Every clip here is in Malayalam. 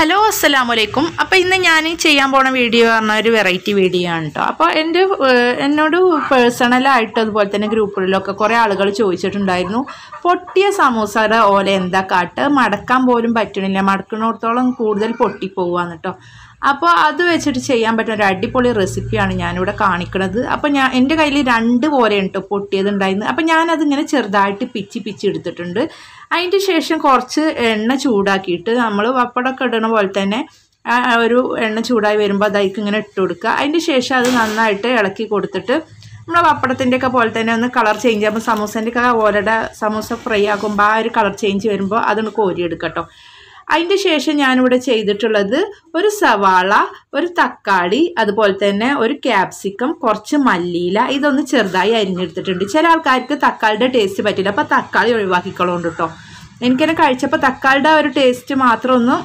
ഹലോ അസ്സലാമു അലൈക്കും അപ്പോൾ ഇന്ന് ഞാൻ ചെയ്യാൻ പോണ വീഡിയോ പറഞ്ഞാൽ ഒരു വെറൈറ്റി വീഡിയോ ആണ് കേട്ടോ അപ്പോൾ എൻ്റെ എന്നോട് പേഴ്സണലായിട്ട് അതുപോലെ തന്നെ ഗ്രൂപ്പുകളിലൊക്കെ കുറേ ആളുകൾ ചോദിച്ചിട്ടുണ്ടായിരുന്നു പൊട്ടിയ സമൂസയുടെ ഓല എന്താ കാട്ട് മടക്കാൻ പോലും പറ്റണില്ല മടക്കുന്നിടത്തോളം കൂടുതൽ പൊട്ടിപ്പോവാന്ന് കേട്ടോ അപ്പോൾ അത് വെച്ചിട്ട് ചെയ്യാൻ പറ്റുന്ന ഒരു അടിപൊളി റെസിപ്പിയാണ് ഞാനിവിടെ കാണിക്കുന്നത് അപ്പോൾ ഞാൻ എൻ്റെ കയ്യിൽ രണ്ട് പോലെയുണ്ട് പൊട്ടിയതുണ്ടായിരുന്നു അപ്പോൾ ഇങ്ങനെ ചെറുതായിട്ട് പിച്ചി പിച്ചി എടുത്തിട്ടുണ്ട് അതിൻ്റെ ശേഷം കുറച്ച് എണ്ണ ചൂടാക്കിയിട്ട് നമ്മൾ പപ്പടമൊക്കെ ഇടണ പോലെ തന്നെ ഒരു എണ്ണ ചൂടായി വരുമ്പോൾ അതായി ഇങ്ങനെ ഇട്ട് കൊടുക്കുക അതിൻ്റെ ശേഷം അത് നന്നായിട്ട് ഇളക്കി കൊടുത്തിട്ട് നമ്മൾ പപ്പടത്തിൻ്റെയൊക്കെ പോലെ തന്നെ ഒന്ന് കളർ ചേഞ്ച് ആകുമ്പോൾ സമൂസേൻ്റെയൊക്കെ ഒക്കെ ഓലയുടെ സമൂസ ഫ്രൈ ആകുമ്പോൾ ആ ഒരു കളർ ചേഞ്ച് വരുമ്പോൾ അതൊന്ന് കോരിയെടുക്കാം കേട്ടോ അതിൻ്റെ ശേഷം ഞാനിവിടെ ചെയ്തിട്ടുള്ളത് ഒരു സവാള ഒരു തക്കാളി അതുപോലെ തന്നെ ഒരു ക്യാപ്സിക്കം കുറച്ച് മല്ലിയില ഇതൊന്ന് ചെറുതായി അരിഞ്ഞെടുത്തിട്ടുണ്ട് ചില ആൾക്കാർക്ക് തക്കാളിയുടെ ടേസ്റ്റ് പറ്റില്ല അപ്പോൾ തക്കാളി ഒഴിവാക്കിക്കളോണ്ട് കേട്ടോ എനിക്കെന്നെ കഴിച്ചപ്പോൾ തക്കാളിയുടെ ഒരു ടേസ്റ്റ് മാത്രം ഒന്ന്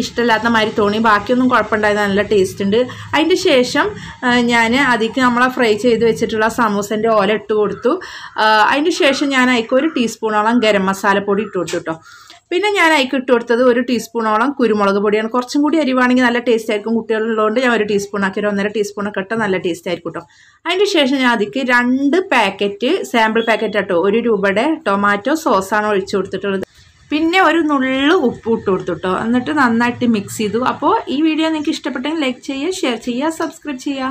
ഇഷ്ടമില്ലാത്ത മാതിരി തോന്നി ബാക്കിയൊന്നും കുഴപ്പമുണ്ടായത് നല്ല ടേസ്റ്റ് ഉണ്ട് അതിൻ്റെ ശേഷം ഞാൻ അതിലേക്ക് നമ്മളെ ഫ്രൈ ചെയ്ത് വെച്ചിട്ടുള്ള സമൂസൻ്റെ ഓല ഇട്ട് കൊടുത്തു അതിൻ്റെ ശേഷം ഞാൻ അതിക്ക് ഒരു ടീസ്പൂണോളം ഗരം മസാലപ്പൊടി ഇട്ട് കൊടുത്തു കേട്ടോ പിന്നെ ഞാൻ അതിലേക്ക് ഇട്ട് കൊടുത്തത് ഒരു ടീസ്പൂണോളം കുരുമുളക് പൊടിയാണ് കുറച്ചും കൂടി അരിവാണെങ്കിൽ നല്ല ടേസ്റ്റ് ആയിരിക്കും കുട്ടികളുള്ളതുകൊണ്ട് ഞാൻ ഒരു ടീസ്പൂൺ ആക്കി ഒരു ഒന്നര ടീസ്പൂൺ ഒക്കെ ഇട്ട് നല്ല ടേസ്റ്റ് ആയിരിക്കും കേട്ടോ അതിൻ്റെ ശേഷം ഞാൻ അതിക്ക് രണ്ട് പാക്കറ്റ് സാമ്പിൾ പാക്കറ്റ് ആട്ടോ ഒരു രൂപയുടെ ടൊമാറ്റോ സോസാണ് ഒഴിച്ചു കൊടുത്തിട്ടുള്ളത് പിന്നെ ഒരു നുള്ള് ഉപ്പ് ഇട്ട് കൊടുത്തു കേട്ടോ എന്നിട്ട് നന്നായിട്ട് മിക്സ് ചെയ്തു അപ്പോൾ ഈ വീഡിയോ നിങ്ങൾക്ക് ഇഷ്ടപ്പെട്ടെങ്കിൽ ലൈക്ക് ചെയ്യുക ഷെയർ ചെയ്യുക സബ്സ്ക്രൈബ് ചെയ്യുക